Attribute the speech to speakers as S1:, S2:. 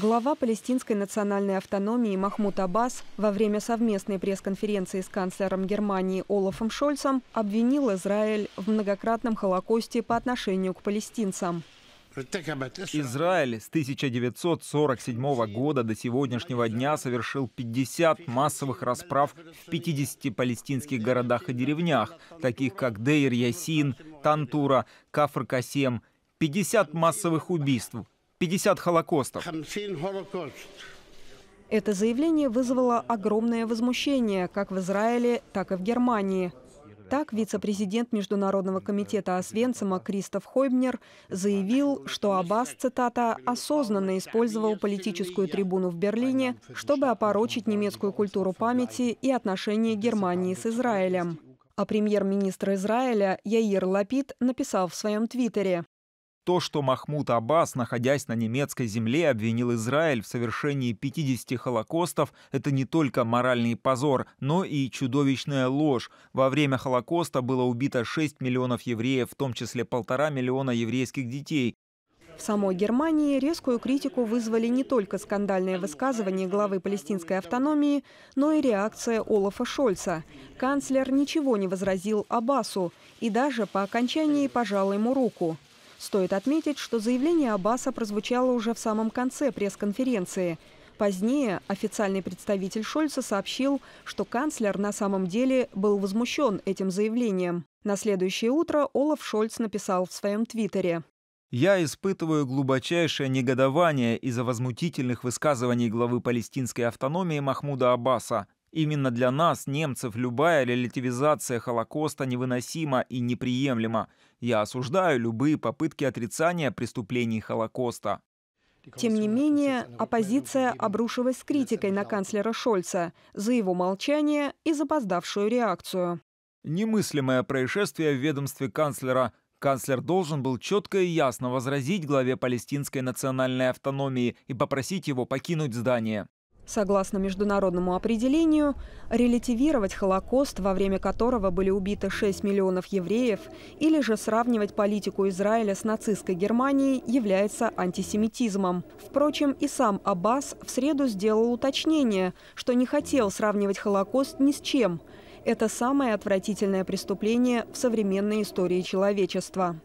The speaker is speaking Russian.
S1: Глава палестинской национальной автономии Махмуд Аббас во время совместной пресс-конференции с канцлером Германии Олафом Шольцем обвинил Израиль в многократном холокосте по отношению к палестинцам.
S2: Израиль с 1947 года до сегодняшнего дня совершил 50 массовых расправ в 50 палестинских городах и деревнях, таких как Дейр, Ясин, Тантура, Кафр-Касем, 50 массовых убийств, 50 холокостов.
S1: Это заявление вызвало огромное возмущение как в Израиле, так и в Германии. Так вице-президент Международного комитета Освенцима Кристоф Хойбнер заявил, что Аббас, цитата, «осознанно использовал политическую трибуну в Берлине, чтобы опорочить немецкую культуру памяти и отношения Германии с Израилем». А премьер-министр Израиля Яир Лапид написал в своем твиттере,
S2: то, что Махмуд Аббас, находясь на немецкой земле, обвинил Израиль в совершении 50 холокостов, это не только моральный позор, но и чудовищная ложь. Во время Холокоста было убито 6 миллионов евреев, в том числе полтора миллиона еврейских детей.
S1: В самой Германии резкую критику вызвали не только скандальные высказывания главы палестинской автономии, но и реакция Олафа Шольца. Канцлер ничего не возразил Аббасу и даже по окончании пожал ему руку. Стоит отметить, что заявление Аббаса прозвучало уже в самом конце пресс-конференции. Позднее официальный представитель Шольца сообщил, что канцлер на самом деле был возмущен этим заявлением. На следующее утро Олаф Шольц написал в своем твиттере.
S2: «Я испытываю глубочайшее негодование из-за возмутительных высказываний главы палестинской автономии Махмуда Аббаса, Именно для нас, немцев, любая релятивизация Холокоста невыносима и неприемлема. Я осуждаю любые попытки отрицания преступлений Холокоста.
S1: Тем не менее, оппозиция обрушилась с критикой на канцлера Шольца за его молчание и запоздавшую реакцию.
S2: Немыслимое происшествие в ведомстве канцлера. Канцлер должен был четко и ясно возразить главе палестинской национальной автономии и попросить его покинуть здание.
S1: Согласно международному определению, релятивировать Холокост, во время которого были убиты 6 миллионов евреев, или же сравнивать политику Израиля с нацистской Германией является антисемитизмом. Впрочем, и сам Аббас в среду сделал уточнение, что не хотел сравнивать Холокост ни с чем. Это самое отвратительное преступление в современной истории человечества.